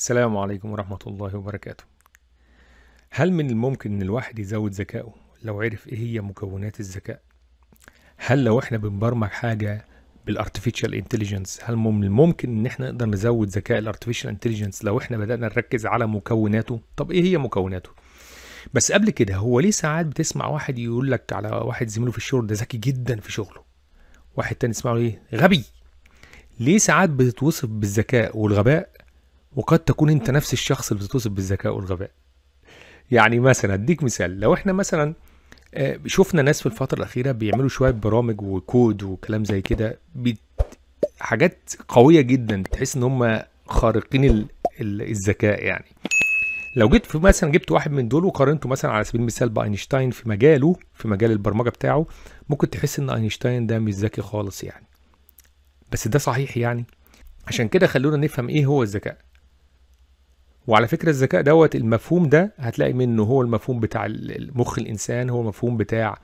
السلام عليكم ورحمة الله وبركاته هل من الممكن ان الواحد يزود ذكائه لو عرف ايه هي مكونات الذكاء هل لو احنا بنبرمج حاجة بالارتفيشال انتليجنس هل من الممكن ان احنا نقدر نزود ذكاء الارتفيشال انتليجنس لو احنا بدأنا نركز على مكوناته طب ايه هي مكوناته بس قبل كده هو ليه ساعات بتسمع واحد يقول لك على واحد زميله في الشغل ده ذكي جدا في شغله واحد تاني يسمعه ايه غبي ليه ساعات بتتوصف بالذكاء والغباء وقد تكون انت نفس الشخص اللي بتتوصف بالذكاء والغباء يعني مثلا اديك مثال لو احنا مثلا آه، شفنا ناس في الفترة الأخيرة بيعملوا شوية برامج وكود وكلام زي كده حاجات قوية جدا تحس إن هم خارقين الذكاء يعني لو جيت في مثلا جبت واحد من دول وقارنته مثلا على سبيل المثال باينشتاين في مجاله في مجال البرمجه بتاعه ممكن تحس ان اينشتاين ده مش ذكي خالص يعني بس ده صحيح يعني عشان كده خلونا نفهم ايه هو الذكاء وعلى فكرة الذكاء دوت المفهوم ده هتلاقي منه هو المفهوم بتاع مخ الإنسان هو المفهوم بتاع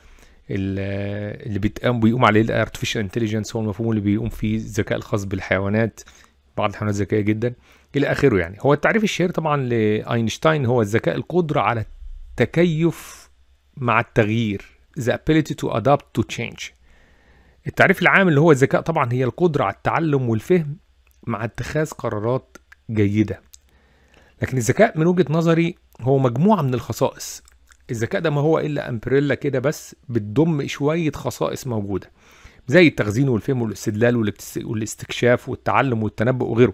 اللي بيتقام بيقوم عليه الارتفيشال انتليجنس هو المفهوم اللي بيقوم فيه الذكاء الخاص بالحيوانات بعض الحيوانات ذكيه جدا الى اخره يعني هو التعريف الشهير طبعا لاينشتاين هو الذكاء القدره على التكيف مع التغيير the ability to adapt to change التعريف العام اللي هو الذكاء طبعا هي القدره على التعلم والفهم مع اتخاذ قرارات جيده لكن الذكاء من وجهة نظري هو مجموعة من الخصائص الذكاء ده ما هو إلا أمبريلا كده بس بتضم شوية خصائص موجودة زي التخزين والفهم والاستدلال والاستكشاف والتعلم والتنبؤ وغيره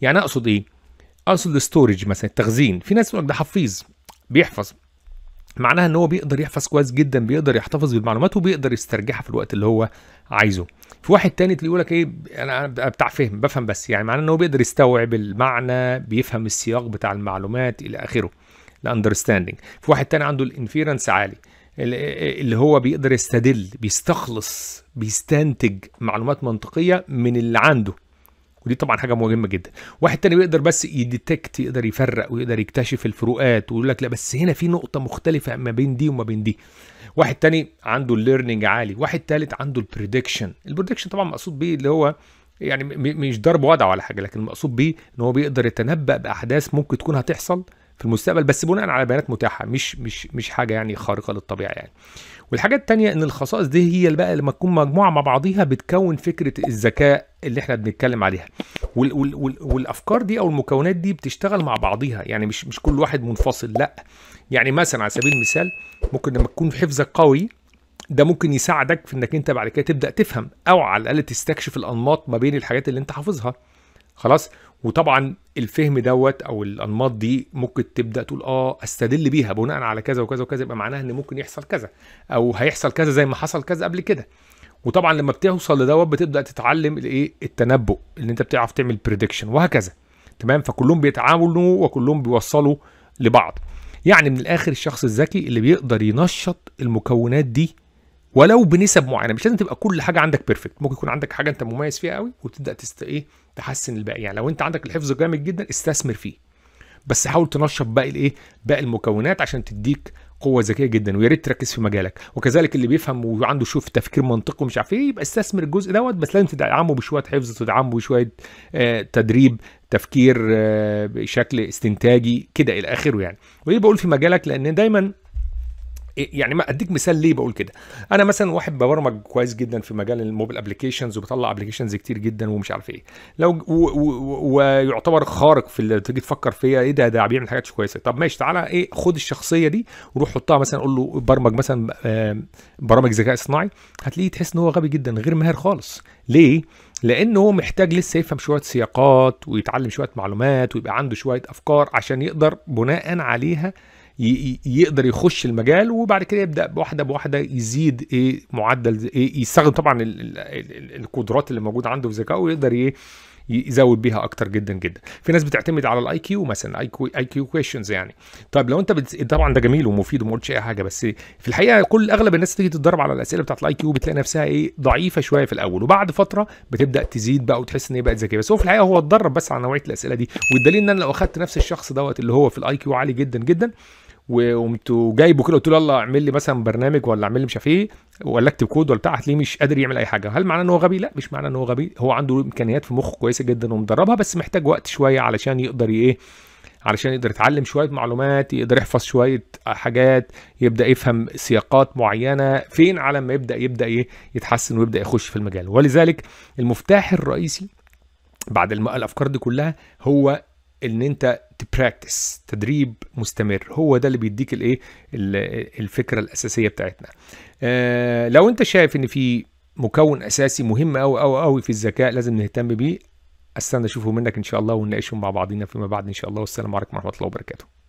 يعني أقصد إيه؟ أقصد الاستورج مثلا التخزين في ناس يقول ده حفيظ بيحفظ معناها ان هو بيقدر يحفظ كويس جدا بيقدر يحتفظ بالمعلومات وبيقدر يسترجعها في الوقت اللي هو عايزه في واحد تاني تلاقيه يقول لك ايه انا بتاع فهم بفهم بس يعني معناه ان هو بيقدر يستوعب المعنى بيفهم السياق بتاع المعلومات الى اخره الاندرستاندينج في واحد تاني عنده الانفيرنس عالي اللي هو بيقدر يستدل بيستخلص بيستنتج معلومات منطقيه من اللي عنده ودي طبعا حاجه مهمه جدا واحد تاني بيقدر بس يديتكت يقدر يفرق ويقدر يكتشف الفروقات ويقول لك لا بس هنا في نقطه مختلفه ما بين دي وما بين دي واحد تاني عنده الليرنينج عالي واحد تالت عنده البريدكشن البريدكشن طبعا مقصود بيه اللي هو يعني مش ضرب وضع ولا حاجه لكن المقصود بيه ان هو بيقدر يتنبأ باحداث ممكن تكون هتحصل في المستقبل بس بناء على بيانات متاحه مش مش مش حاجه يعني خارقه للطبيعه يعني والحاجه الثانيه ان الخصائص دي هي اللي بقى لما تكون مجموعه مع بعضيها بتكون فكره الذكاء اللي احنا بنتكلم عليها وال وال وال والافكار دي او المكونات دي بتشتغل مع بعضيها يعني مش مش كل واحد منفصل لا يعني مثلا على سبيل المثال ممكن لما تكون حفظك قوي ده ممكن يساعدك في انك انت بعد كده تبدا تفهم او على الاقل تستكشف الانماط ما بين الحاجات اللي انت حافظها خلاص وطبعا الفهم دوت او الانماط دي ممكن تبدا تقول اه استدل بيها بناء على كذا وكذا وكذا يبقى معناها ان ممكن يحصل كذا او هيحصل كذا زي ما حصل كذا قبل كده وطبعا لما بتوصل لدوت بتبدا تتعلم الايه التنبؤ ان انت بتعرف تعمل بريدكشن وهكذا تمام فكلهم بيتعاملوا وكلهم بيوصلوا لبعض يعني من الاخر الشخص الذكي اللي بيقدر ينشط المكونات دي ولو بنسب معينه مش لازم تبقى كل حاجه عندك بيرفكت ممكن يكون عندك حاجه انت مميز فيها قوي وتبدا تست ايه تحسن الباقي يعني لو انت عندك الحفظ جامد جدا استثمر فيه بس حاول تنشط باقي الايه باقي المكونات عشان تديك قوه ذكيه جدا ويا ريت تركز في مجالك وكذلك اللي بيفهم وعنده شوف تفكير منطقي ومش عارف ايه يبقى استثمر الجزء دوت بس لازم تدعمه بشويه حفظ تدعمه بشويه آه تدريب تفكير آه بشكل استنتاجي كده الى اخره يعني وليه بقول في مجالك لان دايما إيه، يعني ما اديك مثال ليه بقول كده انا مثلا واحد ببرمج كويس جدا في مجال الموبيل ابلكيشنز وبطلع ابلكيشنز كتير جدا ومش عارف ايه لو ويعتبر خارق في اللي تيجي تفكر فيها ايه ده ده بيعمل حاجات كويسه طب ماشي تعالى ايه خد الشخصيه دي وروح حطها مثلا قول له برمج مثلا برامج ذكاء اصطناعي هتلاقيه تحس ان هو غبي جدا غير ماهر خالص ليه لان هو محتاج لسه يفهم شويه سياقات ويتعلم شويه معلومات ويبقى عنده شويه افكار عشان يقدر بناء عليها يقدر يخش المجال وبعد كده يبدا واحده بواحده يزيد ايه معدل ايه يستخدم طبعا القدرات اللي موجوده عنده في ذكائه ويقدر ايه يزود بيها اكتر جدا جدا في ناس بتعتمد على الاي كيو مثلا اي كيو اي كيو كويشنز يعني طيب لو انت بت... طبعا ده جميل ومفيد وما قلتش اي حاجه بس في الحقيقه كل اغلب الناس تيجي تتدرب على الاسئله بتاعت الاي كيو بتلاقي نفسها ايه ضعيفه شويه في الاول وبعد فتره بتبدا تزيد بقى وتحس ان هي بقت ذكيه بس هو في الحقيقه هو اتدرب بس على نوعيه الاسئله دي والدليل ان انا لو اخدت نفس الشخص دوت اللي هو في الاي كيو عالي جدا جدا وقمت جايبه كده قلت له يلا اعمل لي مثلا برنامج ولا اعمل لي مش عارف ايه ولا اكتب كود ولا بتاع هتلاقيه مش قادر يعمل اي حاجه هل معناه ان هو غبي لا مش معناه ان هو غبي هو عنده امكانيات في مخه كويسه جدا ومدربها بس محتاج وقت شويه علشان يقدر ايه علشان يقدر يتعلم شويه معلومات يقدر يحفظ شويه حاجات يبدا يفهم سياقات معينه فين على ما يبدا يبدا ايه يتحسن ويبدا يخش في المجال ولذلك المفتاح الرئيسي بعد الافكار دي كلها هو ان انت تبراكتس تدريب مستمر هو ده اللي بيديك الايه الفكره الاساسيه بتاعتنا آه، لو انت شايف ان في مكون اساسي مهم قوي قوي قوي في الذكاء لازم نهتم بيه استنى اشوفه منك ان شاء الله ونناقشه مع بعضينا فيما بعد ان شاء الله والسلام عليكم ورحمه الله وبركاته